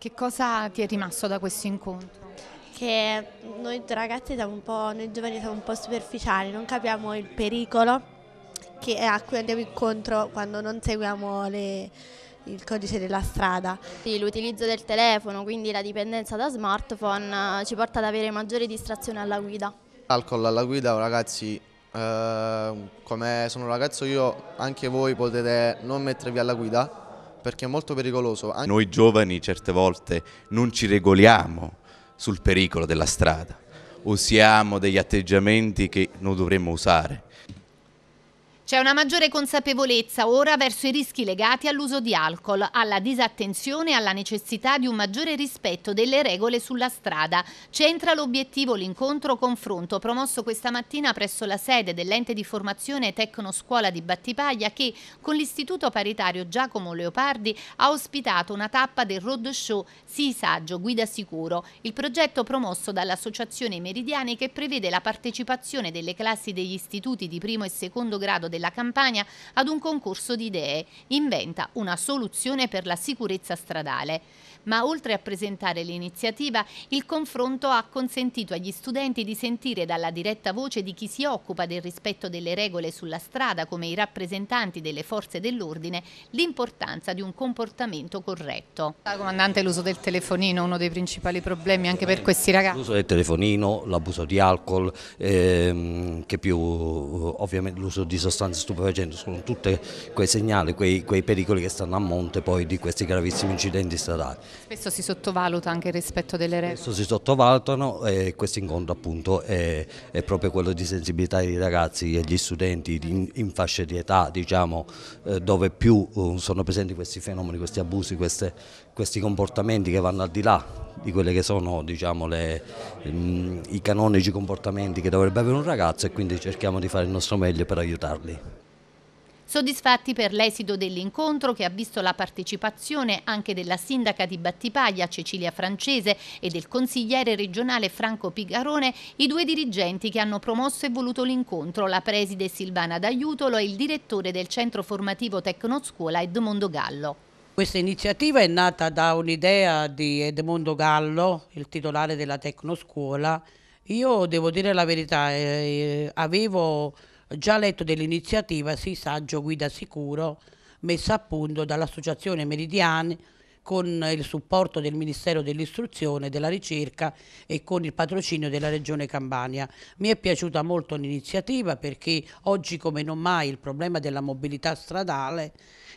Che cosa ti è rimasto da questo incontro? Che noi ragazzi siamo un po', noi giovani siamo un po' superficiali, non capiamo il pericolo a cui andiamo incontro quando non seguiamo le, il codice della strada. l'utilizzo del telefono, quindi la dipendenza da smartphone, eh, ci porta ad avere maggiore distrazione alla guida. Alcol alla guida, ragazzi, eh, come sono ragazzo io, anche voi potete non mettervi alla guida, perché è molto pericoloso. Anche... Noi giovani certe volte non ci regoliamo sul pericolo della strada, usiamo degli atteggiamenti che non dovremmo usare. C'è una maggiore consapevolezza ora verso i rischi legati all'uso di alcol, alla disattenzione e alla necessità di un maggiore rispetto delle regole sulla strada. C'entra l'obiettivo l'incontro-confronto promosso questa mattina presso la sede dell'ente di formazione Tecno Scuola di Battipaglia che con l'Istituto Paritario Giacomo Leopardi ha ospitato una tappa del roadshow Sii Saggio Guida Sicuro, il progetto promosso dall'Associazione Meridiani che prevede la partecipazione delle classi degli istituti di primo e secondo grado del della Campania ad un concorso di idee, inventa una soluzione per la sicurezza stradale. Ma oltre a presentare l'iniziativa, il confronto ha consentito agli studenti di sentire dalla diretta voce di chi si occupa del rispetto delle regole sulla strada come i rappresentanti delle forze dell'ordine l'importanza di un comportamento corretto. Comandante, l'uso del telefonino è uno dei principali problemi anche per questi ragazzi. L'uso del telefonino, l'abuso di alcol, ehm, che più ovviamente l'uso di sostanze circostanze stupefacenti, sono tutti quei segnali, quei, quei, pericoli che stanno a monte poi di questi gravissimi incidenti stradali. Spesso si sottovaluta anche il rispetto delle regole. Spesso si sottovalutano e questo incontro appunto è, è proprio quello di sensibilità dei ragazzi e degli studenti in, in fasce di età diciamo, eh, dove più eh, sono presenti questi fenomeni, questi abusi, queste, questi comportamenti che vanno al di là di quelli che sono diciamo, le, mm, i canonici comportamenti che dovrebbe avere un ragazzo e quindi cerchiamo di fare il nostro meglio per aiutarli. Soddisfatti per l'esito dell'incontro che ha visto la partecipazione anche della sindaca di Battipaglia Cecilia Francese e del consigliere regionale Franco Pigarone, i due dirigenti che hanno promosso e voluto l'incontro, la preside Silvana D'Aiutolo e il direttore del centro formativo Tecnoscuola Edmondo Gallo. Questa iniziativa è nata da un'idea di Edmondo Gallo, il titolare della Tecnoscuola. Io devo dire la verità, eh, avevo già letto dell'iniziativa Si Saggio Guida Sicuro messa a punto dall'Associazione Meridiani con il supporto del Ministero dell'Istruzione e della Ricerca e con il patrocinio della Regione Campania. Mi è piaciuta molto l'iniziativa perché oggi come non mai il problema della mobilità stradale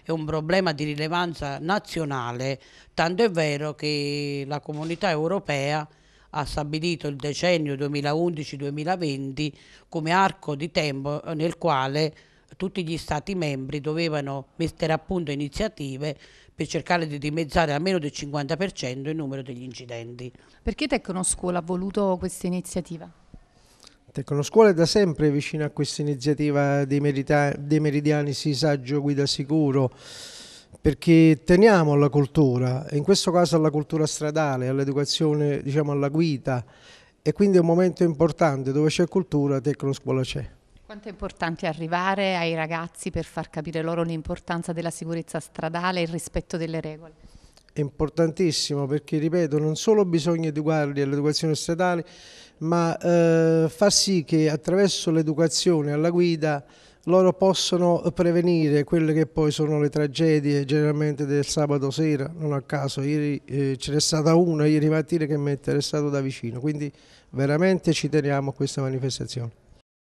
è un problema di rilevanza nazionale, tanto è vero che la comunità europea ha stabilito il decennio 2011-2020 come arco di tempo eh, nel quale tutti gli Stati membri dovevano mettere a punto iniziative per cercare di dimezzare almeno del 50% il numero degli incidenti. Perché Tecnoscuola ha voluto questa iniziativa? Tecnoscuola è da sempre vicina a questa iniziativa dei, dei meridiani Si Saggio Guida Sicuro perché teniamo alla cultura, in questo caso alla cultura stradale, all'educazione diciamo alla guida e quindi è un momento importante dove c'è cultura, Tecnoscuola c'è. Quanto è importante arrivare ai ragazzi per far capire loro l'importanza della sicurezza stradale e il rispetto delle regole? è importantissimo perché, ripeto, non solo bisogna educarli all'educazione stradale, ma eh, far sì che attraverso l'educazione alla guida loro possano prevenire quelle che poi sono le tragedie generalmente del sabato sera, non a caso, ieri eh, ce n'è stata una ieri mattina che mi è interessato da vicino, quindi veramente ci teniamo a questa manifestazione.